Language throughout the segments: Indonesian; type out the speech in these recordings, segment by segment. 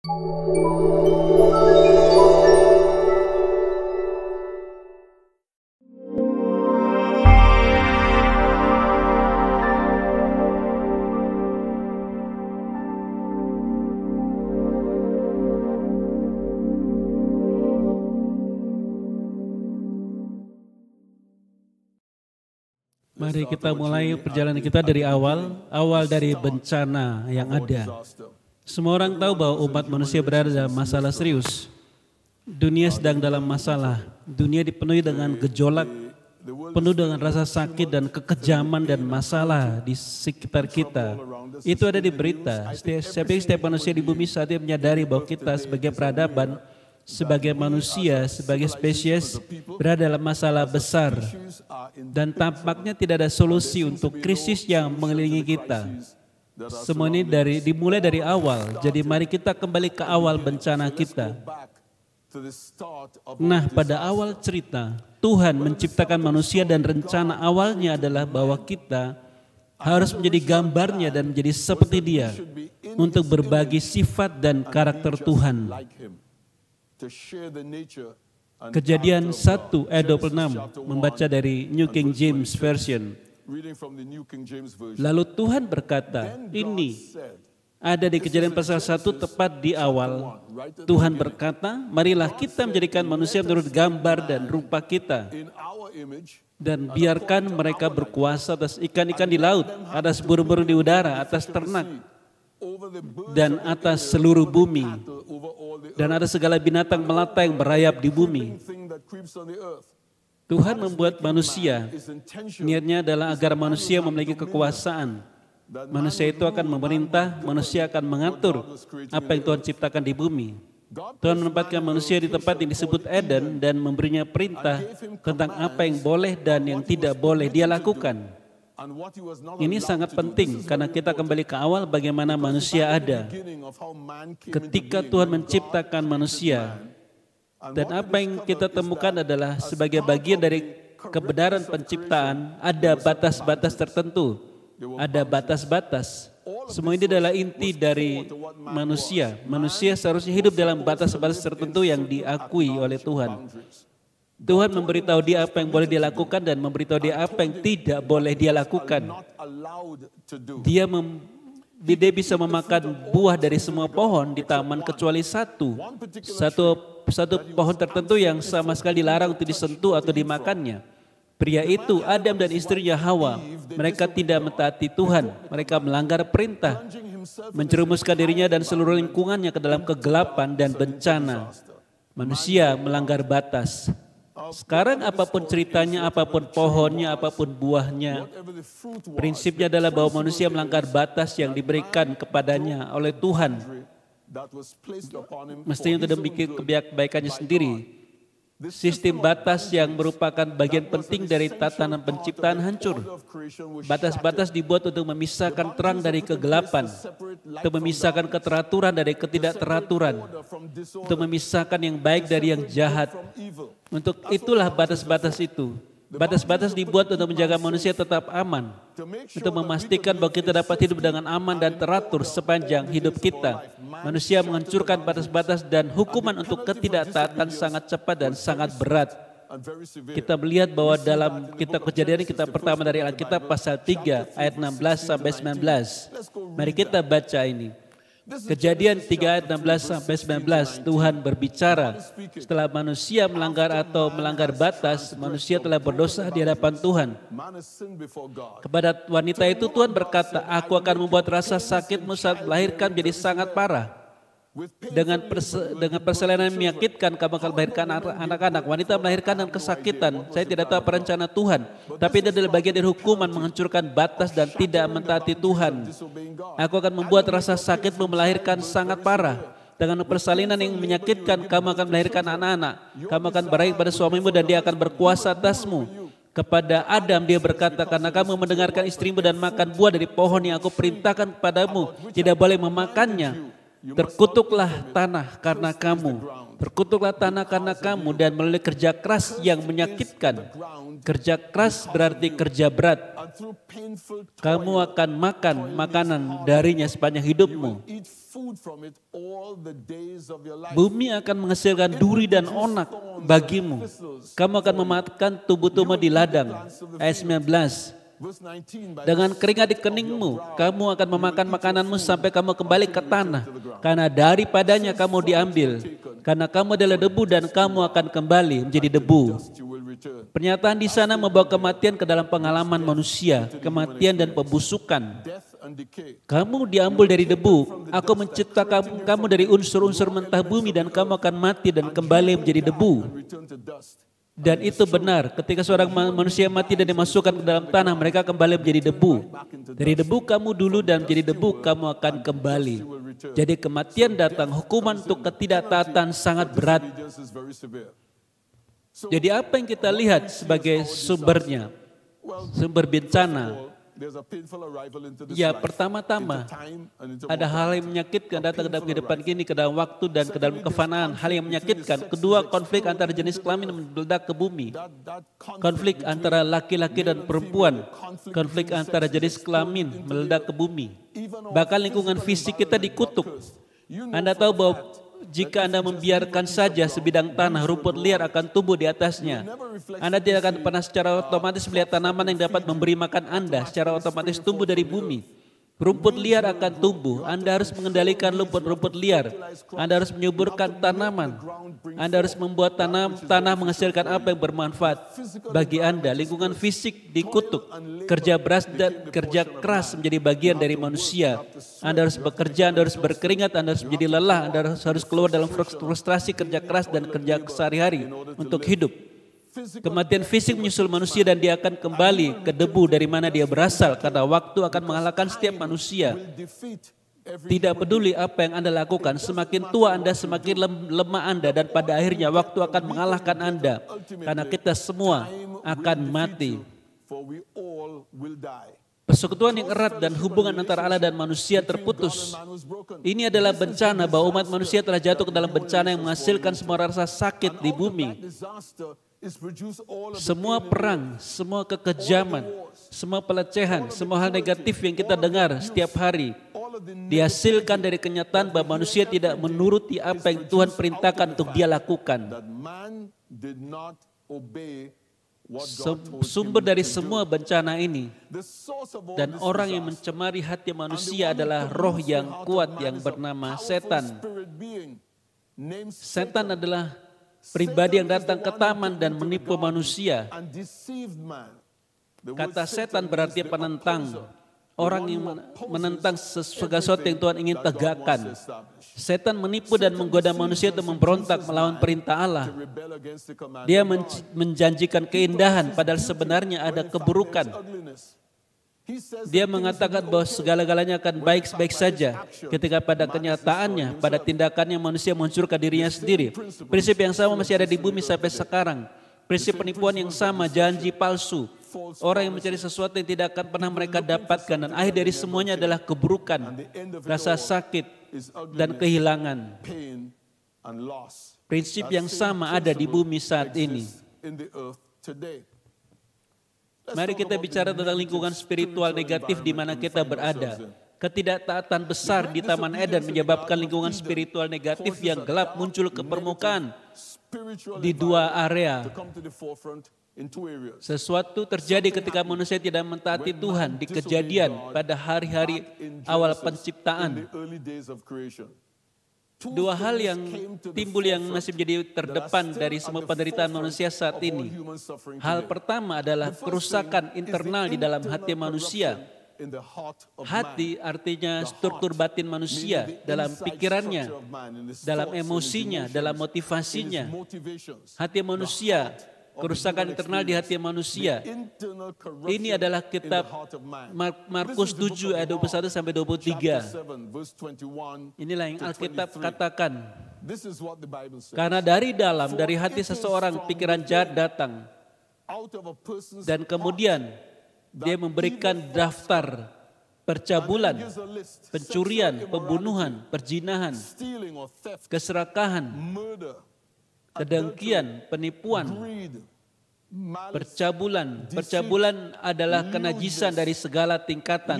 Mari kita mulai perjalanan kita dari awal, awal dari bencana yang ada. Semua orang tahu bahwa umat manusia berada dalam masalah serius. Dunia sedang dalam masalah. Dunia dipenuhi dengan gejolak, penuh dengan rasa sakit dan kekejaman dan masalah di sekitar kita. Itu ada di berita. Setiap, setiap, setiap manusia di bumi saat ini menyadari bahwa kita sebagai peradaban, sebagai manusia, sebagai spesies berada dalam masalah besar. Dan tampaknya tidak ada solusi untuk krisis yang mengelilingi kita. Semua ini dari dimulai dari awal. Jadi mari kita kembali ke awal bencana kita. Nah, pada awal cerita, Tuhan menciptakan manusia dan rencana awalnya adalah bahwa kita harus menjadi gambarnya dan menjadi seperti dia untuk berbagi sifat dan karakter Tuhan. Kejadian 1 ayat 26 membaca dari New King James Version. Lalu Tuhan berkata, ini ada di kejadian pasal 1 tepat di awal. Tuhan berkata, marilah kita menjadikan manusia menurut gambar dan rupa kita. Dan biarkan mereka berkuasa atas ikan-ikan di laut, atas burung-burung di udara, atas ternak, dan atas seluruh bumi, dan atas segala binatang melata yang merayap di bumi Tuhan membuat manusia, niatnya adalah agar manusia memiliki kekuasaan. Manusia itu akan memerintah, manusia akan mengatur apa yang Tuhan ciptakan di bumi. Tuhan menempatkan manusia di tempat yang disebut Eden dan memberinya perintah tentang apa yang boleh dan yang tidak boleh dia lakukan. Ini sangat penting karena kita kembali ke awal bagaimana manusia ada. Ketika Tuhan menciptakan manusia, dan apa yang kita temukan adalah sebagai bagian dari kebenaran penciptaan ada batas-batas tertentu, ada batas-batas. Semua ini adalah inti dari manusia. Manusia seharusnya hidup dalam batas-batas tertentu yang diakui oleh Tuhan. Tuhan memberitahu dia apa yang boleh dia lakukan dan memberitahu dia apa yang tidak boleh dia lakukan. Dia mem dia bisa memakan buah dari semua pohon di taman kecuali satu. Satu satu pohon tertentu yang sama sekali dilarang untuk disentuh atau dimakannya. Pria itu, Adam dan istrinya Hawa, mereka tidak mentaati Tuhan. Mereka melanggar perintah, menjerumuskan dirinya dan seluruh lingkungannya ke dalam kegelapan dan bencana. Manusia melanggar batas. Sekarang apapun ceritanya, apapun pohonnya, apapun buahnya, prinsipnya adalah bahwa manusia melanggar batas yang diberikan kepadanya oleh Tuhan. Mestinya untuk demikian kebaikannya sendiri. Sistem batas yang merupakan bagian penting dari tatanan penciptaan hancur. Batas-batas dibuat untuk memisahkan terang dari kegelapan, untuk memisahkan keteraturan dari ketidakteraturan, untuk memisahkan yang baik dari yang jahat. Untuk itulah batas-batas itu. Batas-batas dibuat untuk menjaga manusia tetap aman, untuk memastikan bahwa kita dapat hidup dengan aman dan teratur sepanjang hidup kita. Manusia menghancurkan batas-batas dan hukuman untuk ketidaktaatan sangat cepat dan sangat berat. Kita melihat bahwa dalam kitab kejadian kita pertama dari Alkitab pasal 3 ayat 16 sampai 19. Mari kita baca ini. Kejadian 3 ayat 16 sampai 19 Tuhan berbicara setelah manusia melanggar atau melanggar batas manusia telah berdosa di hadapan Tuhan. Kepada wanita itu Tuhan berkata, "Aku akan membuat rasa sakitmu saat melahirkan menjadi sangat parah." dengan perse, dengan persalinan menyakitkan kamu akan melahirkan anak-anak wanita melahirkan dan kesakitan saya tidak tahu perencana Tuhan tapi itu adalah bagian dari hukuman menghancurkan batas dan tidak mentaati Tuhan aku akan membuat rasa sakit memelahirkan sangat parah dengan persalinan yang menyakitkan kamu akan melahirkan anak-anak kamu akan berakhir pada suamimu dan dia akan berkuasa atasmu kepada Adam dia berkata karena kamu mendengarkan istrimu dan makan buah dari pohon yang aku perintahkan kepadamu tidak boleh memakannya Terkutuklah tanah karena kamu. Terkutuklah tanah karena kamu dan melalui kerja keras yang menyakitkan. Kerja keras berarti kerja berat. Kamu akan makan makanan darinya sepanjang hidupmu. Bumi akan menghasilkan duri dan onak bagimu. Kamu akan memakan tubuh-tubuh di ladang. Ayat 19. Dengan keringat di keningmu, kamu akan memakan makananmu sampai kamu kembali ke tanah. Karena daripadanya kamu diambil. Karena kamu adalah debu dan kamu akan kembali menjadi debu. Pernyataan di sana membawa kematian ke dalam pengalaman manusia, kematian dan pembusukan. Kamu diambil dari debu, aku menciptakan kamu dari unsur-unsur mentah bumi dan kamu akan mati dan kembali menjadi debu. Dan itu benar, ketika seorang manusia mati dan dimasukkan ke dalam tanah, mereka kembali menjadi debu. Dari debu kamu dulu dan menjadi debu kamu akan kembali. Jadi kematian datang, hukuman untuk ketidaktaatan sangat berat. Jadi apa yang kita lihat sebagai sumbernya, sumber bencana, Ya, pertama-tama ada hal yang menyakitkan datang ke dalam kehidupan kini, ke dalam waktu dan ke dalam kefanaan. Hal yang menyakitkan. Kedua, konflik antara jenis kelamin meledak ke bumi. Konflik antara laki-laki dan perempuan. Konflik antara jenis kelamin meledak ke bumi. Bahkan lingkungan fisik kita dikutuk. Anda tahu bahwa jika Anda membiarkan saja sebidang tanah rumput liar akan tumbuh di atasnya. Anda tidak akan pernah secara otomatis melihat tanaman yang dapat memberi makan Anda secara otomatis tumbuh dari bumi. Rumput liar akan tumbuh. Anda harus mengendalikan rumput-rumput liar. Anda harus menyuburkan tanaman. Anda harus membuat tanam, tanah menghasilkan apa yang bermanfaat bagi Anda. Lingkungan fisik dikutuk. Kerja beras dan kerja keras menjadi bagian dari manusia. Anda harus bekerja, Anda harus berkeringat, Anda harus menjadi lelah, Anda harus, harus keluar dalam frustrasi kerja keras dan kerja sehari-hari untuk hidup. Kematian fisik menyusul manusia dan dia akan kembali ke debu dari mana dia berasal karena waktu akan mengalahkan setiap manusia. Tidak peduli apa yang Anda lakukan, semakin tua Anda, semakin lemah Anda dan pada akhirnya waktu akan mengalahkan Anda karena kita semua akan mati. Persekutuan yang erat dan hubungan antara Allah dan manusia terputus. Ini adalah bencana bahwa umat manusia telah jatuh ke dalam bencana yang menghasilkan semua rasa sakit di bumi. Semua perang, semua kekejaman, semua pelecehan, semua hal negatif yang kita dengar setiap hari dihasilkan dari kenyataan bahwa manusia tidak menuruti apa yang Tuhan perintahkan untuk dia lakukan. Sumber dari semua bencana ini dan orang yang mencemari hati manusia adalah roh yang kuat yang bernama setan. Setan adalah pribadi yang datang ke taman dan menipu manusia. Kata setan berarti penentang. Orang yang menentang sesuatu yang Tuhan ingin tegakkan. Setan menipu dan menggoda manusia untuk memberontak melawan perintah Allah. Dia menjanjikan keindahan padahal sebenarnya ada keburukan. Dia mengatakan bahwa segala-galanya akan baik-baik saja ketika pada kenyataannya, pada tindakannya manusia menghancurkan dirinya sendiri. Prinsip yang sama masih ada di bumi sampai sekarang. Prinsip penipuan yang sama, janji palsu, Orang yang mencari sesuatu yang tidak akan pernah mereka dapatkan dan akhir dari semuanya adalah keburukan, rasa sakit dan kehilangan. Prinsip yang sama ada di bumi saat ini. Mari kita bicara tentang lingkungan spiritual negatif di mana kita berada. Ketidaktaatan besar di Taman Eden menyebabkan lingkungan spiritual negatif yang gelap muncul ke permukaan di dua area. Sesuatu terjadi ketika manusia tidak mentaati Tuhan di kejadian pada hari-hari awal penciptaan. Dua hal yang timbul yang masih menjadi terdepan dari semua penderitaan manusia saat ini. Hal pertama adalah kerusakan internal di dalam hati manusia. Hati artinya struktur batin manusia dalam pikirannya, dalam emosinya, dalam motivasinya. Hati manusia kerusakan internal di hati manusia. Ini adalah kitab Markus 7 ayat 21 sampai 23. Inilah yang Alkitab katakan. Karena dari dalam, dari hati seseorang pikiran jahat datang. Dan kemudian dia memberikan daftar percabulan, pencurian, pembunuhan, perjinahan, keserakahan, kedengkian, penipuan, percabulan. Percabulan adalah kenajisan dari segala tingkatan.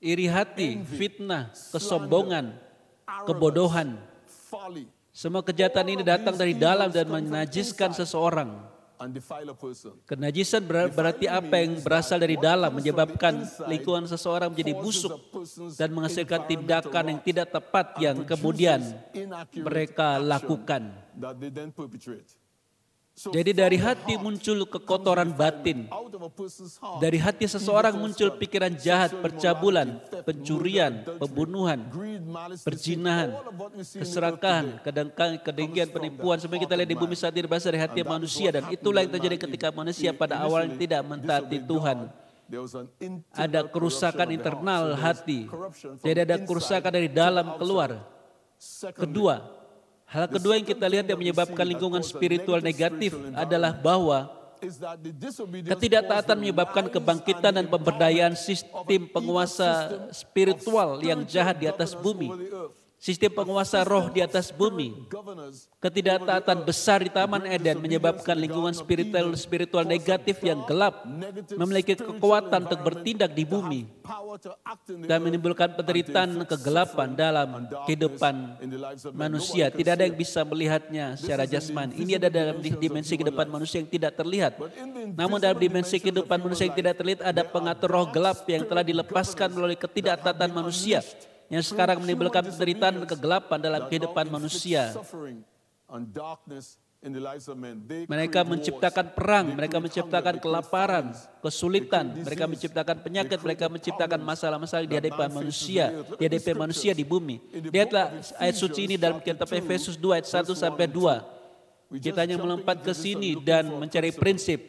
Iri hati, fitnah, kesombongan, kebodohan. Semua kejahatan ini datang dari dalam dan menajiskan seseorang. Kenajisan berarti apa yang berasal dari dalam menyebabkan lingkungan seseorang menjadi busuk dan menghasilkan tindakan yang tidak tepat yang kemudian mereka lakukan. Jadi dari hati muncul kekotoran batin. Dari hati seseorang muncul pikiran jahat, percabulan, pencurian, pembunuhan, perzinahan, keserakahan, kedengkian, penipuan. Semua kita lihat di bumi saat ini berasal dari hati manusia. Dan itulah yang terjadi ketika manusia pada awalnya tidak mentaati Tuhan ada kerusakan internal hati, jadi ada kerusakan dari dalam keluar. Kedua, Hal kedua yang kita lihat yang menyebabkan lingkungan spiritual negatif adalah bahwa ketidaktaatan menyebabkan kebangkitan dan pemberdayaan sistem penguasa spiritual yang jahat di atas bumi Sistem penguasa roh di atas bumi. Ketidaktaatan besar di Taman Eden menyebabkan lingkungan spiritual spiritual negatif yang gelap memiliki kekuatan untuk bertindak di bumi dan menimbulkan penderitaan kegelapan dalam kehidupan manusia. Tidak ada yang bisa melihatnya secara jasman. Ini ada dalam dimensi kehidupan manusia yang tidak terlihat. Namun dalam dimensi kehidupan manusia yang tidak terlihat ada pengatur roh gelap yang telah dilepaskan melalui ketidaktaatan manusia yang sekarang menimbulkan penderitaan dan kegelapan dalam kehidupan manusia. Mereka menciptakan perang, mereka menciptakan kelaparan, kesulitan, mereka menciptakan penyakit, mereka menciptakan masalah-masalah di hadapan manusia, di hadapan manusia di bumi. Lihatlah ayat suci ini dalam kitab Efesus 2 ayat 1 sampai 2. Kita hanya melompat ke sini dan mencari prinsip.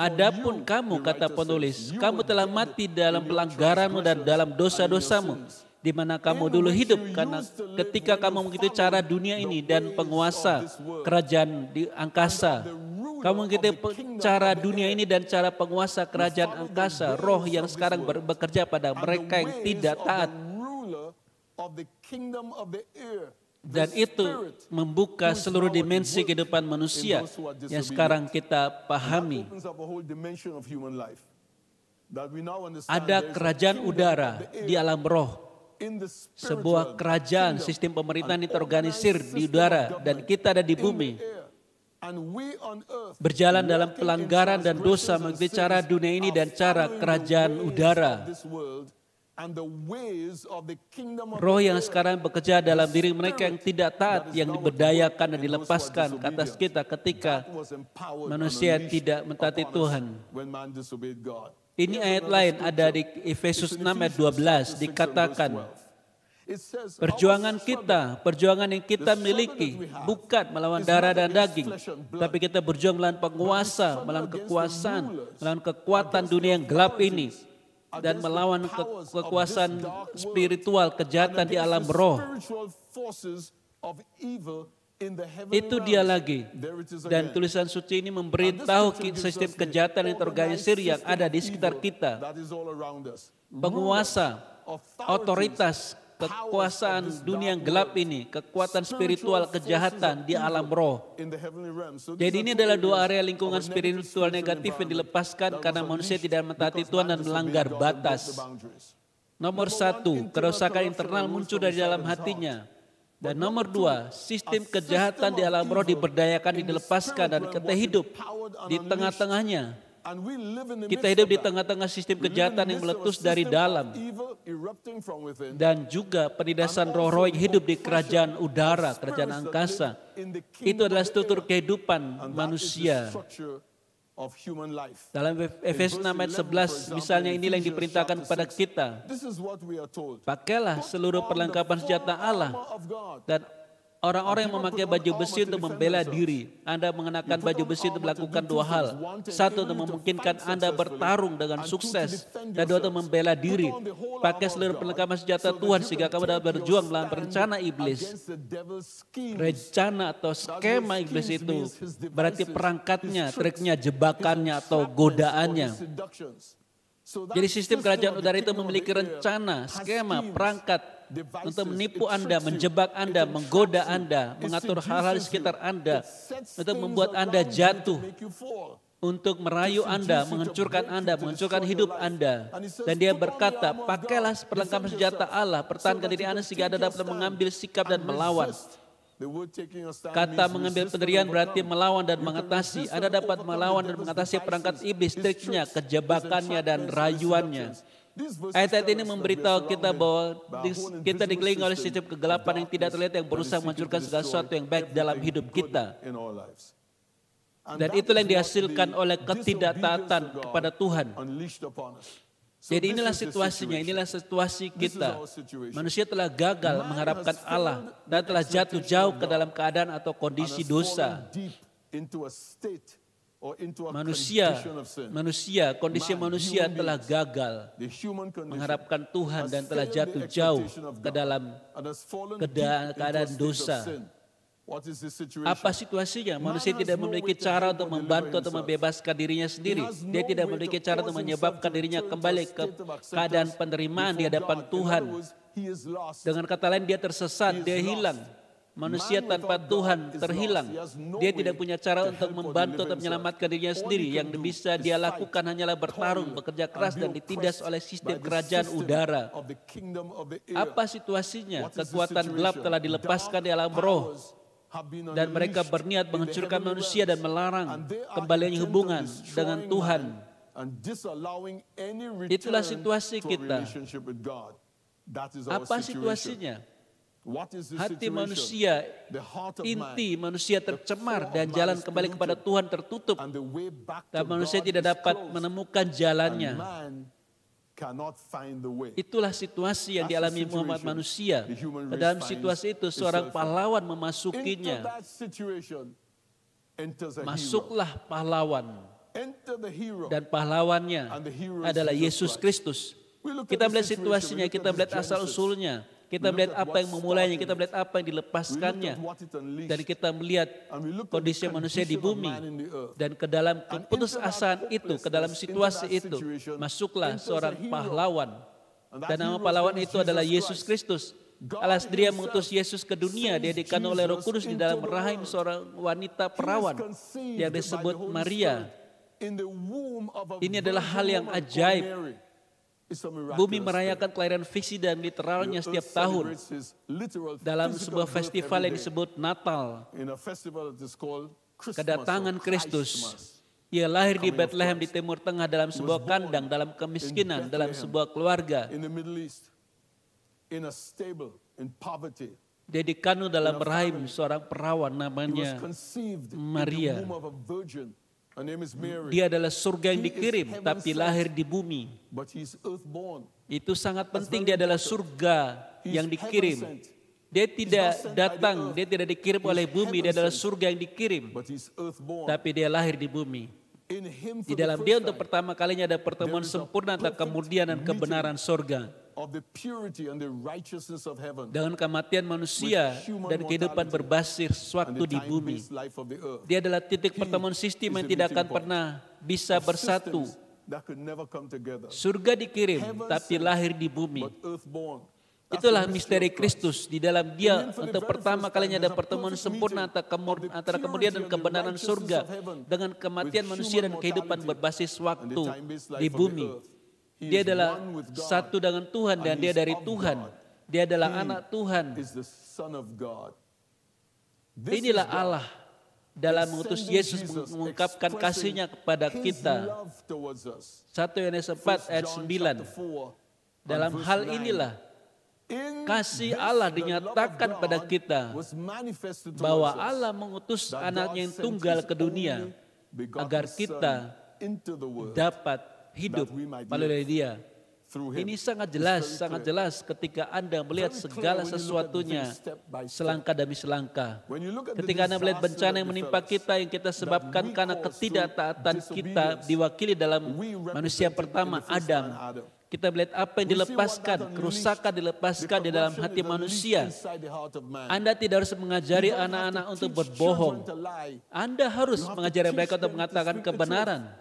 Adapun kamu, kata penulis, kamu telah mati dalam pelanggaranmu dan dalam dosa-dosamu di mana kamu dulu hidup karena ketika kamu mengikuti cara dunia ini dan penguasa kerajaan di angkasa kamu mengikuti cara dunia ini dan cara penguasa kerajaan angkasa roh yang sekarang bekerja pada mereka yang tidak taat dan itu membuka seluruh dimensi kehidupan manusia yang sekarang kita pahami ada kerajaan udara di alam roh sebuah kerajaan, sistem pemerintahan terorganisir di udara dan kita ada di bumi. Berjalan dalam pelanggaran dan dosa mengikuti cara dunia ini dan cara kerajaan udara. Roh yang sekarang bekerja dalam diri mereka yang tidak taat, yang diberdayakan dan dilepaskan ke atas kita ketika manusia tidak mentaati Tuhan. Ini ayat lain ada di Efesus 6 ayat 12 dikatakan perjuangan kita, perjuangan yang kita miliki bukan melawan darah dan daging, tapi kita berjuang melawan penguasa, melawan kekuasaan, melawan kekuatan dunia yang gelap ini dan melawan ke kekuasaan spiritual kejahatan di alam roh itu dia lagi. Dan tulisan suci ini memberitahu sistem kejahatan yang terorganisir yang ada di sekitar kita. Penguasa, otoritas, kekuasaan dunia yang gelap ini, kekuatan spiritual kejahatan di alam roh. Jadi ini adalah dua area lingkungan spiritual negatif yang dilepaskan karena manusia tidak mentaati Tuhan dan melanggar batas. Nomor satu, kerusakan internal muncul dari dalam hatinya. Dan nomor dua, sistem kejahatan di alam roh diberdayakan, dilepaskan dan kita hidup di tengah-tengahnya. Kita hidup di tengah-tengah sistem kejahatan yang meletus dari dalam. Dan juga penindasan roh-roh yang hidup di kerajaan udara, kerajaan angkasa. Itu adalah struktur kehidupan manusia dalam Efesus 6 ayat 11 misalnya inilah yang diperintahkan kepada kita. Pakailah seluruh perlengkapan senjata Allah dan Orang-orang yang memakai baju besi untuk membela diri. Anda mengenakan baju besi untuk melakukan dua hal. Satu untuk memungkinkan Anda bertarung dengan sukses. Dan dua untuk membela diri. Pakai seluruh perlengkapan senjata Tuhan sehingga kamu dapat berjuang melawan rencana iblis. Rencana atau skema iblis itu berarti perangkatnya, triknya, jebakannya atau godaannya. Jadi sistem kerajaan udara itu memiliki rencana, skema, perangkat untuk menipu Anda, menjebak Anda, menggoda Anda, mengatur hal-hal di sekitar Anda, untuk membuat Anda jatuh, untuk merayu Anda, menghancurkan Anda, menghancurkan hidup Anda. Dan dia berkata, pakailah perlengkapan senjata Allah, pertahankan diri Anda sehingga Anda dapat mengambil sikap dan melawan Kata mengambil pendirian berarti melawan dan mengatasi. Anda dapat melawan dan mengatasi perangkat iblis, triknya, kejebakannya, dan rayuannya. Ayat-ayat ini memberitahu kita bahwa kita dikelilingi oleh sistem kegelapan yang tidak terlihat yang berusaha menghancurkan segala sesuatu yang baik dalam hidup kita. Dan itulah yang dihasilkan oleh ketidaktaatan kepada Tuhan. Jadi inilah situasinya, inilah situasi kita. Manusia telah gagal mengharapkan Allah dan telah jatuh jauh ke dalam keadaan atau kondisi dosa. Manusia, manusia, kondisi manusia telah gagal mengharapkan Tuhan dan telah jatuh jauh ke dalam keadaan dosa. Apa situasinya? Manusia tidak memiliki cara untuk membantu atau membebaskan dirinya sendiri. Dia tidak memiliki cara untuk menyebabkan dirinya kembali ke keadaan penerimaan di hadapan Tuhan. Dengan kata lain dia tersesat, dia hilang. Manusia tanpa Tuhan terhilang. Dia tidak punya cara untuk membantu atau menyelamatkan dirinya sendiri. Yang bisa dia lakukan hanyalah bertarung, bekerja keras dan ditindas oleh sistem kerajaan udara. Apa situasinya? Kekuatan gelap telah dilepaskan di alam roh dan mereka berniat menghancurkan manusia dan melarang kembalinya hubungan dengan Tuhan. Itulah situasi kita. Apa situasinya? Hati manusia, inti manusia tercemar dan jalan kembali kepada Tuhan tertutup. Dan manusia tidak dapat menemukan jalannya. Itulah situasi yang dialami Muhammad manusia. Dalam situasi itu seorang pahlawan memasukinya. Masuklah pahlawan. Dan pahlawannya adalah Yesus Kristus. Kita melihat situasinya, kita melihat asal usulnya. Kita melihat apa yang memulainya, kita melihat apa yang dilepaskannya. Dan kita melihat kondisi manusia di bumi. Dan ke dalam keputusasaan itu, ke dalam situasi itu, masuklah seorang pahlawan. Dan nama pahlawan itu adalah Yesus Kristus. Allah sendiri yang mengutus Yesus ke dunia, dia oleh roh kudus di dalam rahim seorang wanita perawan yang disebut Maria. Ini adalah hal yang ajaib Bumi merayakan kelahiran fiksi dan literalnya setiap tahun dalam sebuah festival yang disebut Natal. Kedatangan Kristus. Ia lahir di Bethlehem di Timur Tengah dalam sebuah kandang, dalam kemiskinan, dalam sebuah keluarga. Dia dikandung dalam rahim seorang perawan namanya Maria. Dia adalah surga yang dikirim, tapi lahir di bumi. Itu sangat penting. Dia adalah surga yang dikirim. Dia tidak datang, dia tidak dikirim oleh bumi. Dia adalah surga yang dikirim, tapi dia lahir di bumi. Di dalam dia untuk pertama kalinya ada pertemuan sempurna antara kemudian dan kebenaran surga dengan kematian manusia dan kehidupan berbasis suatu di bumi. Dia adalah titik pertemuan sistem yang tidak akan pernah bisa bersatu. Surga dikirim, tapi lahir di bumi. Itulah misteri Kristus di dalam dia untuk pertama kalinya ada pertemuan sempurna antara kemudian dan kebenaran surga dengan kematian manusia dan kehidupan berbasis waktu di bumi. Dia adalah satu dengan Tuhan dan dia dari Tuhan. Dia adalah anak Tuhan. Inilah Allah dalam mengutus Yesus mengungkapkan kasihnya kepada kita. Satu Yohanes 4 ayat 9. Dalam hal inilah kasih Allah dinyatakan pada kita bahwa Allah mengutus anaknya yang tunggal ke dunia agar kita dapat hidup melalui dia. Ini sangat jelas, sangat jelas ketika Anda melihat segala sesuatunya selangkah demi selangkah. Ketika Anda melihat bencana yang menimpa kita yang kita sebabkan karena ketidaktaatan kita diwakili dalam manusia pertama Adam. Kita melihat apa yang dilepaskan, kerusakan dilepaskan di dalam hati manusia. Anda tidak harus mengajari anak-anak untuk berbohong. Anda harus mengajari mereka untuk mengatakan kebenaran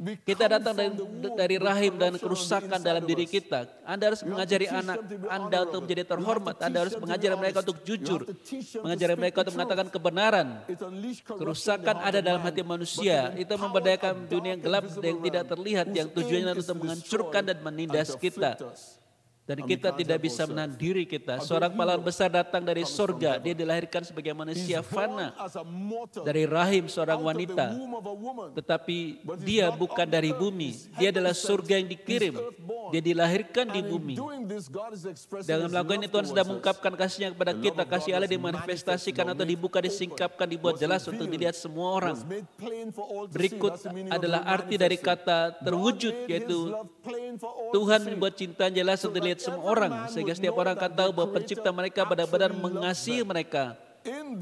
kita datang dari, dari rahim dan kerusakan dalam diri kita. Anda harus mengajari anak Anda untuk menjadi terhormat. Anda harus mengajari mereka untuk jujur. Mengajari mereka untuk mengatakan kebenaran. Kerusakan ada dalam hati manusia. Itu memberdayakan dunia gelap yang tidak terlihat. Yang tujuannya untuk menghancurkan dan menindas kita. Dan kita tidak bisa menahan diri kita. Seorang pahlawan besar datang dari sorga. Dia dilahirkan sebagai manusia fana. Dari rahim seorang wanita. Tetapi dia bukan dari bumi. Dia adalah surga yang dikirim. Dia dilahirkan di bumi. Dalam melakukan ini Tuhan sedang mengungkapkan kasihnya kepada kita. Kasih Allah dimanifestasikan atau dibuka, disingkapkan, dibuat jelas untuk dilihat semua orang. Berikut adalah arti dari kata terwujud yaitu Tuhan membuat cinta jelas untuk dilihat semua orang sehingga setiap orang akan tahu bahwa pencipta mereka benar-benar mengasihi mereka.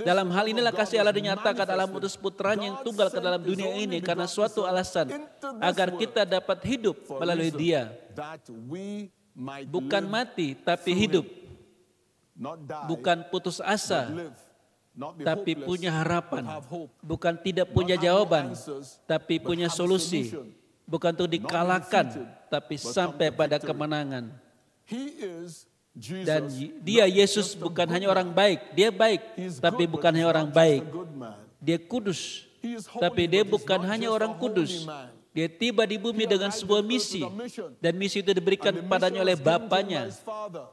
Dalam hal inilah kasih Allah dinyatakan Allah putra putranya yang tunggal ke dalam dunia ini karena suatu alasan agar kita dapat hidup melalui dia. Bukan mati tapi hidup. Bukan putus asa tapi punya harapan. Bukan tidak punya jawaban tapi punya solusi. Bukan untuk dikalahkan tapi sampai pada kemenangan. Dan dia Yesus bukan hanya orang baik, dia baik, tapi bukan hanya orang baik. Dia kudus, tapi dia bukan hanya orang kudus. Dia tiba di bumi dengan sebuah misi dan misi itu diberikan kepadanya oleh Bapaknya.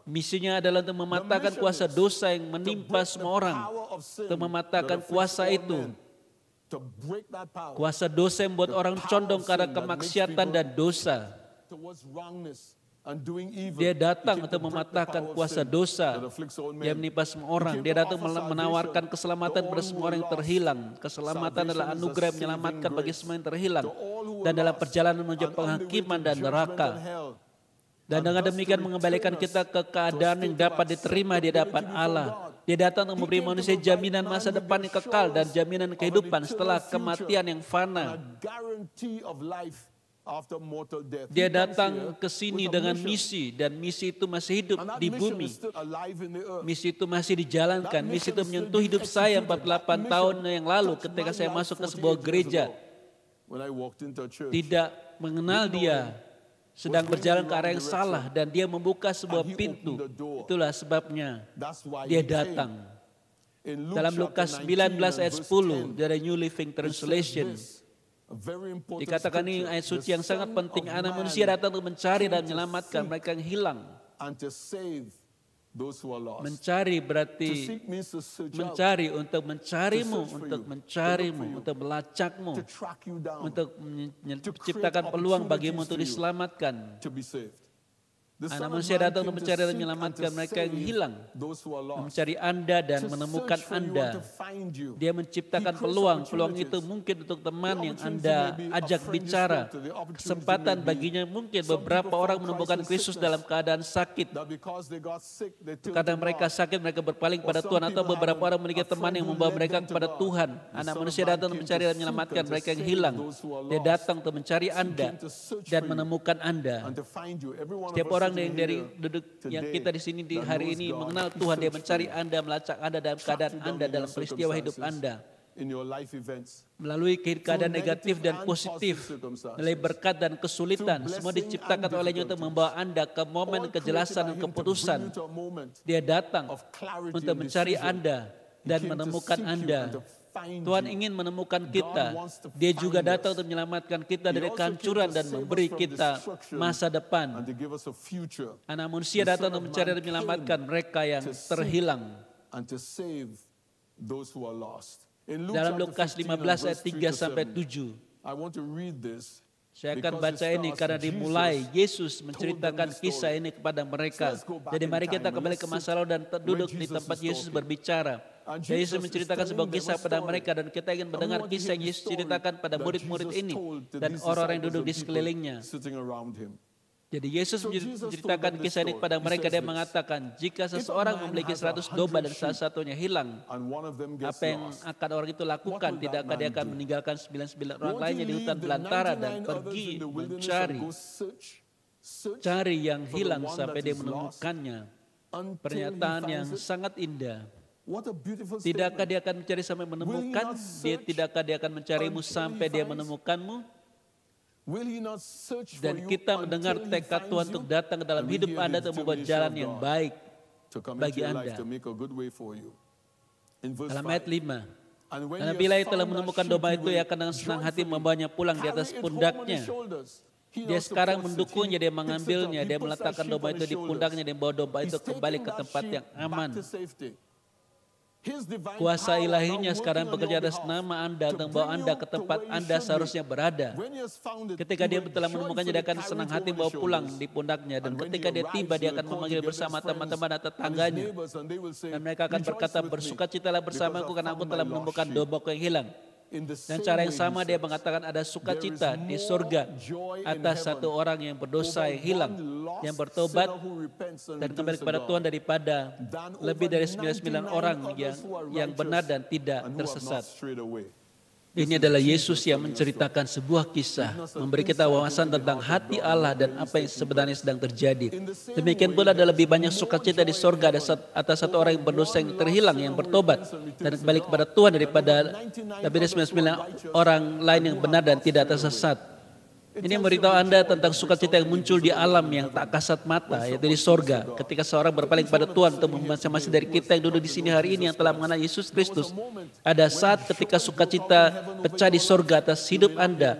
Misinya adalah untuk mematahkan kuasa dosa yang menimpa semua orang, untuk mematahkan kuasa itu. Kuasa dosa yang membuat orang condong karena kemaksiatan dan dosa. Dia datang untuk mematahkan kuasa dosa yang menimpa semua orang. Dia datang menawarkan keselamatan pada semua orang yang terhilang. Keselamatan adalah anugerah yang menyelamatkan bagi semua yang terhilang. Dan dalam perjalanan menuju penghakiman dan neraka. Dan dengan demikian mengembalikan kita ke keadaan yang dapat diterima di hadapan Allah. Dia datang untuk memberi manusia jaminan masa depan yang kekal dan jaminan kehidupan setelah kematian yang fana dia datang ke sini dengan misi dan misi itu masih hidup di bumi. Misi itu masih dijalankan. Misi itu menyentuh hidup saya 48 tahun yang lalu ketika saya masuk ke sebuah gereja. Tidak mengenal dia sedang berjalan ke arah yang salah dan dia membuka sebuah pintu. Itulah sebabnya dia datang. Dalam Lukas 19 ayat 10 dari New Living Translation Dikatakan ini ayat suci yang sangat penting. Anak manusia datang untuk mencari dan menyelamatkan mereka yang hilang. Mencari berarti mencari untuk mencarimu, untuk mencarimu, untuk melacakmu, untuk menciptakan peluang bagimu untuk diselamatkan, Anak manusia datang untuk mencari dan menyelamatkan mereka yang hilang. Mencari Anda dan menemukan Anda. Dia menciptakan peluang. Peluang itu mungkin untuk teman yang Anda ajak bicara. Kesempatan baginya mungkin beberapa orang menemukan Kristus dalam keadaan sakit. Karena mereka sakit, mereka berpaling pada Tuhan. Atau beberapa orang memiliki teman yang membawa mereka kepada Tuhan. Anak manusia datang untuk mencari dan menyelamatkan mereka yang hilang. Dia datang untuk mencari Anda dan menemukan Anda. Setiap orang orang yang dari duduk yang kita di sini di hari ini mengenal Tuhan dia mencari Anda, melacak Anda dalam keadaan Anda dalam peristiwa hidup Anda. Melalui keadaan negatif dan positif, melalui berkat dan kesulitan, semua diciptakan olehnya untuk membawa Anda ke momen kejelasan dan keputusan. Dia datang untuk mencari Anda dan menemukan Anda Tuhan ingin menemukan kita. Dia juga datang untuk menyelamatkan kita dari kehancuran dan memberi kita masa depan. Anak manusia datang untuk mencari dan menyelamatkan mereka yang terhilang. Dalam Lukas 15 ayat 3 sampai 7. Saya akan baca ini karena dimulai Yesus menceritakan kisah ini kepada mereka. Jadi mari kita kembali ke masa lalu dan duduk di tempat Yesus berbicara Yesus menceritakan sebuah kisah pada mereka dan kita ingin mendengar kisah yang Yesus ceritakan pada murid-murid ini dan orang-orang yang duduk di sekelilingnya. Jadi Yesus menceritakan kisah ini kepada mereka. Dia mengatakan, jika seseorang memiliki seratus domba dan salah satunya hilang, apa yang akan orang itu lakukan? Tidakkah dia akan meninggalkan sembilan-sembilan orang lainnya di hutan belantara dan pergi mencari, cari yang hilang sampai dia menemukannya. Pernyataan yang sangat indah. Tidakkah dia akan mencari sampai menemukan? Dia tidakkah dia akan mencarimu sampai dia menemukanmu? Dan kita mendengar tekad Tuhan untuk datang ke dalam hidup Anda untuk membuat jalan yang baik bagi Anda. Dalam ayat 5, dan bila ia telah menemukan domba itu, ia akan dengan senang hati membawanya pulang di atas pundaknya. Dia sekarang mendukungnya, dia mengambilnya, dia meletakkan domba itu di pundaknya, dia membawa domba itu kembali ke tempat yang aman. Kuasa ilahinya sekarang bekerja atas nama Anda, dan membawa Anda ke tempat Anda seharusnya berada. Ketika dia telah menemukannya, dia akan senang hati bawa pulang di pundaknya. Dan ketika dia tiba, dia akan memanggil bersama teman-teman atau tetangganya. Dan mereka akan berkata, bersuka citalah bersamaku karena aku telah menemukan domba yang hilang. Dan cara yang sama dia mengatakan ada sukacita di surga atas satu orang yang berdosa yang hilang, yang bertobat dan kembali kepada Tuhan daripada lebih dari 99 orang yang yang benar dan tidak tersesat. Ini adalah Yesus yang menceritakan sebuah kisah, memberi kita wawasan tentang hati Allah dan apa yang sebenarnya sedang terjadi. Demikian pula ada lebih banyak sukacita di sorga atas satu orang yang berdosa yang terhilang, yang bertobat, dan kembali kepada Tuhan daripada lebih dari 99 orang lain yang benar dan tidak tersesat. Ini memberitahu Anda tentang sukacita yang muncul di alam yang tak kasat mata, yaitu di sorga. Ketika seorang berpaling kepada Tuhan untuk teman semasa dari kita yang duduk di sini hari ini yang telah mengenal Yesus Kristus. Ada saat ketika sukacita pecah di sorga atas hidup Anda,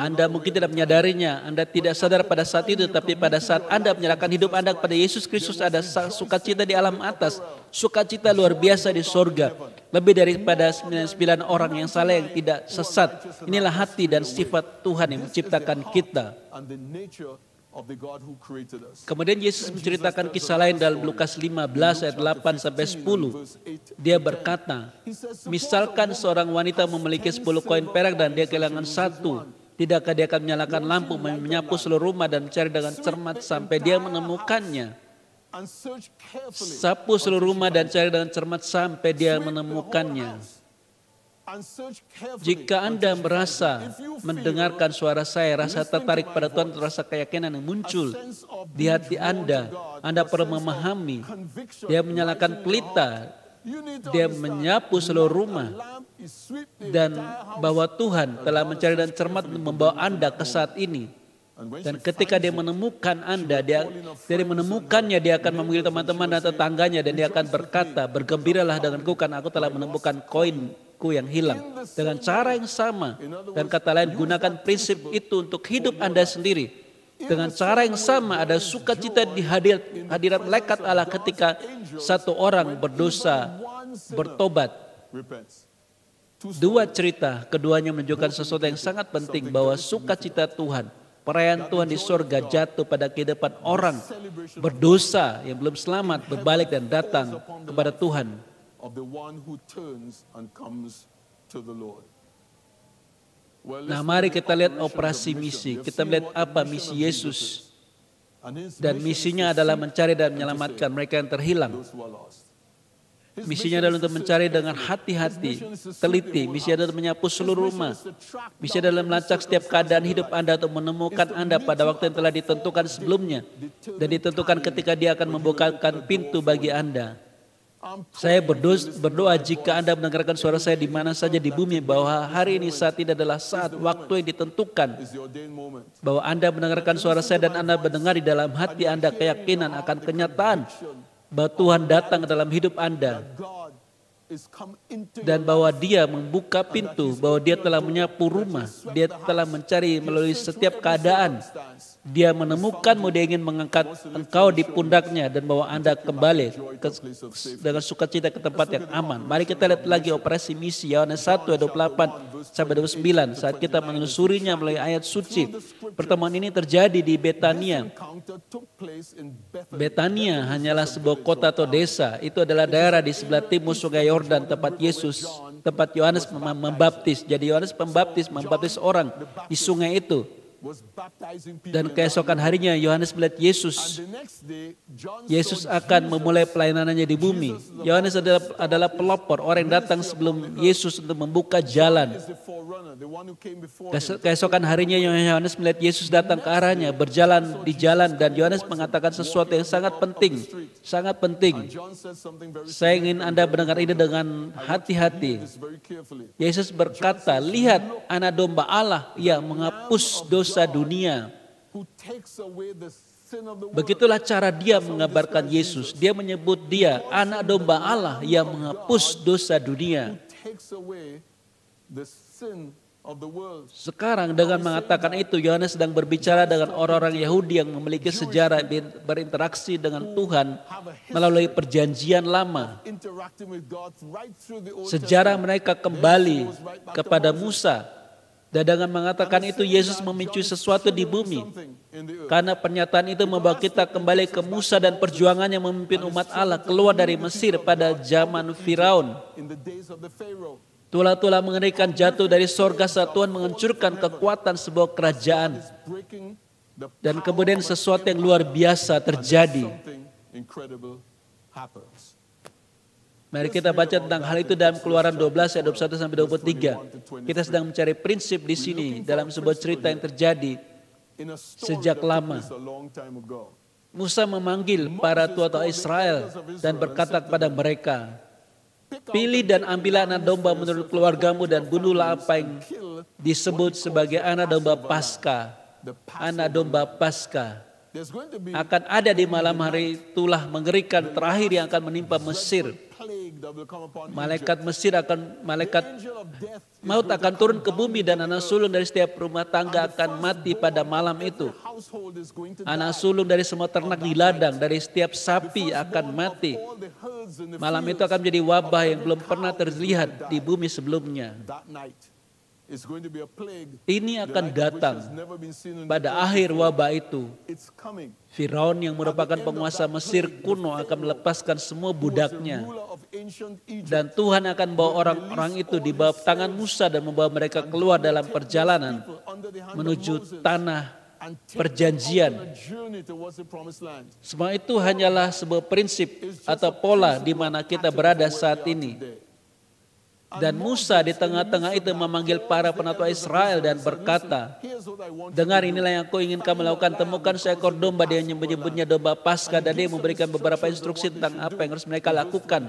anda mungkin tidak menyadarinya, Anda tidak sadar pada saat itu, tapi pada saat Anda menyerahkan hidup Anda kepada Yesus Kristus, ada sukacita di alam atas, sukacita luar biasa di sorga. Lebih daripada 99 orang yang salah yang tidak sesat. Inilah hati dan sifat Tuhan yang menciptakan kita. Kemudian Yesus menceritakan kisah lain dalam Lukas 15 ayat 8 sampai 10. Dia berkata, misalkan seorang wanita memiliki 10 koin perak dan dia kehilangan satu, tidakkah dia akan menyalakan lampu, menyapu seluruh rumah dan mencari dengan cermat sampai dia menemukannya. Sapu seluruh rumah dan cari dengan cermat sampai dia menemukannya. Jika Anda merasa mendengarkan suara saya, rasa tertarik pada Tuhan, rasa keyakinan yang muncul di hati Anda, Anda perlu memahami, dia menyalakan pelita, dia menyapu seluruh rumah, dan bahwa Tuhan telah mencari dan cermat membawa Anda ke saat ini. Dan ketika dia menemukan Anda, dia dari menemukannya dia akan memanggil teman-teman dan tetangganya dan dia akan berkata, bergembiralah denganku karena aku telah menemukan koin ku yang hilang. Dengan cara yang sama. Dan kata lain gunakan prinsip itu untuk hidup Anda sendiri. Dengan cara yang sama ada sukacita di hadirat, hadirat lekat Allah ketika satu orang berdosa bertobat. Dua cerita, keduanya menunjukkan sesuatu yang sangat penting bahwa sukacita Tuhan, perayaan Tuhan di surga jatuh pada kehidupan orang berdosa yang belum selamat, berbalik dan datang kepada Tuhan of the one who turns and comes to the Lord. Nah, mari kita lihat operasi misi. Kita lihat apa misi Yesus. Dan misinya adalah mencari dan menyelamatkan mereka yang terhilang. Misinya adalah untuk mencari dengan hati-hati, teliti. Misinya adalah menyapu seluruh rumah. Misinya adalah melacak setiap keadaan hidup Anda untuk menemukan Anda pada waktu yang telah ditentukan sebelumnya. Dan ditentukan ketika dia akan membukakan pintu bagi Anda. Saya berdoa, berdoa jika Anda mendengarkan suara saya di mana saja di bumi bahwa hari ini saat ini adalah saat waktu yang ditentukan. Bahwa Anda mendengarkan suara saya dan Anda mendengar di dalam hati Anda keyakinan akan kenyataan bahwa Tuhan datang dalam hidup Anda. Dan bahwa dia membuka pintu, bahwa dia telah menyapu rumah, dia telah mencari melalui setiap keadaan dia menemukan dia ingin mengangkat engkau di pundaknya dan bawa anda kembali ke, dengan sukacita ke tempat yang aman. Mari kita lihat lagi operasi misi Yohanes 1 ayat 28 sampai 29 saat kita menelusurinya melalui ayat suci. Pertemuan ini terjadi di Betania. Betania hanyalah sebuah kota atau desa. Itu adalah daerah di sebelah timur sungai Yordan tempat Yesus, tempat Yohanes membaptis. Jadi Yohanes pembaptis membaptis orang di sungai itu. Dan keesokan harinya Yohanes melihat Yesus. Yesus akan memulai pelayanannya di bumi. Yohanes adalah, adalah pelopor, orang yang datang sebelum Yesus untuk membuka jalan Keesokan harinya Yohanes melihat Yesus datang ke arahnya, berjalan di jalan dan Yohanes mengatakan sesuatu yang sangat penting, sangat penting. Saya ingin Anda mendengar ini dengan hati-hati. Yesus berkata, lihat anak domba Allah yang menghapus dosa dunia. Begitulah cara dia mengabarkan Yesus. Dia menyebut dia anak domba Allah yang menghapus dosa dunia. Sekarang dengan mengatakan itu, Yohanes sedang berbicara dengan orang-orang Yahudi yang memiliki sejarah berinteraksi dengan Tuhan melalui perjanjian lama. Sejarah mereka kembali kepada Musa. Dan dengan mengatakan itu, Yesus memicu sesuatu di bumi. Karena pernyataan itu membawa kita kembali ke Musa dan perjuangan yang memimpin umat Allah keluar dari Mesir pada zaman Firaun Tulah-tulah mengerikan jatuh dari sorga saat Tuhan menghancurkan kekuatan sebuah kerajaan. Dan kemudian sesuatu yang luar biasa terjadi. Mari kita baca tentang hal itu dalam Keluaran 12 ayat 21 sampai 23. Kita sedang mencari prinsip di sini dalam sebuah cerita yang terjadi sejak lama. Musa memanggil para tua-tua Israel dan berkata kepada mereka, Pilih dan ambillah anak domba menurut keluargamu dan bunuhlah apa yang disebut sebagai anak domba pasca. Anak domba pasca akan ada di malam hari itulah mengerikan terakhir yang akan menimpa Mesir Malaikat Mesir akan malaikat maut akan turun ke bumi dan anak sulung dari setiap rumah tangga akan mati pada malam itu. Anak sulung dari semua ternak di ladang dari setiap sapi akan mati. Malam itu akan menjadi wabah yang belum pernah terlihat di bumi sebelumnya. Ini akan datang pada akhir wabah itu. Firaun yang merupakan penguasa Mesir kuno akan melepaskan semua budaknya. Dan Tuhan akan bawa orang-orang itu di bawah tangan Musa dan membawa mereka keluar dalam perjalanan menuju tanah perjanjian. Semua itu hanyalah sebuah prinsip atau pola di mana kita berada saat ini dan Musa di tengah-tengah itu memanggil para penatua Israel dan berkata, Dengar inilah yang aku ingin kamu lakukan, temukan seekor domba dia dan menyebutnya domba pasca dan dia memberikan beberapa instruksi tentang apa yang harus mereka lakukan.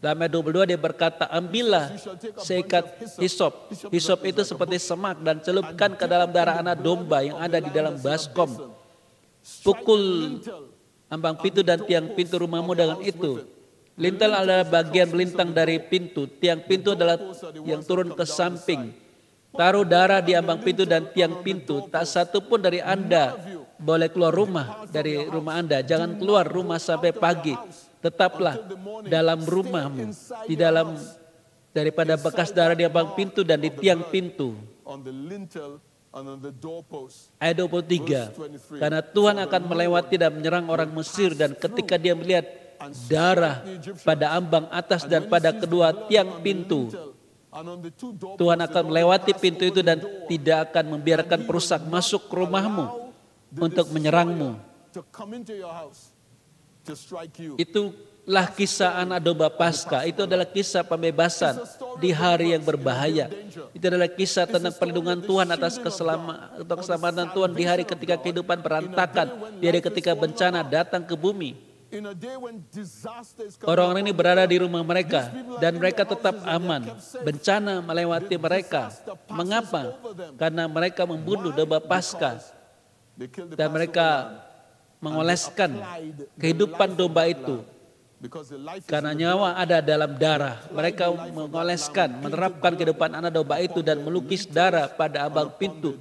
Dalam ayat 22 dia berkata, ambillah seikat hisop. Hisop itu seperti semak dan celupkan ke dalam darah anak domba yang ada di dalam baskom. Pukul ambang pintu dan tiang pintu rumahmu dengan itu Lintel adalah bagian melintang dari pintu. Tiang pintu adalah yang turun ke samping. Taruh darah di ambang pintu dan tiang pintu. Tak satu pun dari Anda boleh keluar rumah dari rumah Anda. Jangan keluar rumah sampai pagi. Tetaplah dalam rumahmu, di dalam daripada bekas darah di ambang pintu dan di tiang pintu. Ayat 23, karena Tuhan akan melewati dan menyerang orang Mesir dan ketika dia melihat darah pada ambang atas dan pada kedua tiang pintu. Tuhan akan melewati pintu itu dan tidak akan membiarkan perusak masuk ke rumahmu untuk menyerangmu. Itulah kisah anak domba Paskah. Itu adalah kisah pembebasan di hari yang berbahaya. Itu adalah kisah tentang perlindungan Tuhan atas keselamatan Tuhan di hari ketika kehidupan berantakan, di hari ketika bencana datang ke bumi. Orang-orang ini berada di rumah mereka dan mereka tetap aman. Bencana melewati mereka. Mengapa? Karena mereka membunuh debat pasca dan mereka mengoleskan kehidupan domba itu karena nyawa ada dalam darah. Mereka mengoleskan, menerapkan ke depan anak domba itu dan melukis darah pada abang pintu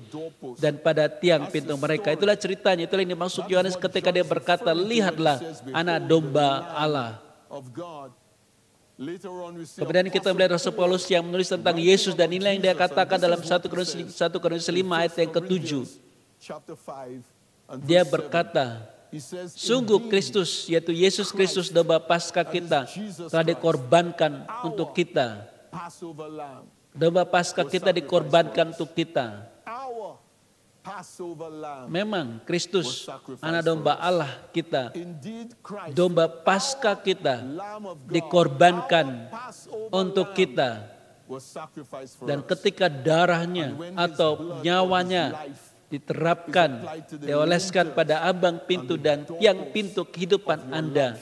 dan pada tiang pintu mereka. Itulah ceritanya, itulah yang dimaksud Yohanes ketika dia berkata, lihatlah anak domba Allah. Kemudian kita melihat Rasul Paulus yang menulis tentang Yesus dan inilah yang dia katakan dalam 1 Korintus 5 ayat yang ketujuh. Dia berkata, Sungguh Kristus, yaitu Yesus Kristus domba Pasca kita telah dikorbankan untuk kita. Domba Pasca kita dikorbankan untuk kita. Memang Kristus, anak domba Allah kita, domba Pasca kita dikorbankan untuk kita. Dan ketika darahnya atau nyawanya diterapkan, dioleskan pada abang pintu dan tiang pintu kehidupan Anda.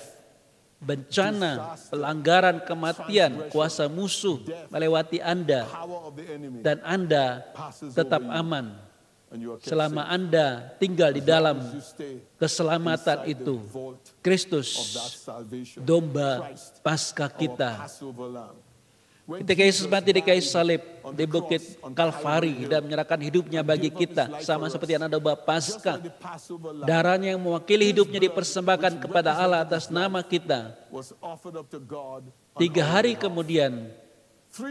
Bencana, pelanggaran, kematian, kuasa musuh melewati Anda dan Anda tetap aman selama Anda tinggal di dalam keselamatan itu. Kristus, domba pasca kita, Ketika Yesus mati di kayu salib, di bukit Kalvari dan menyerahkan hidupnya bagi kita. Sama seperti anak domba pasca Darahnya yang mewakili hidupnya dipersembahkan kepada Allah atas nama kita. Tiga hari kemudian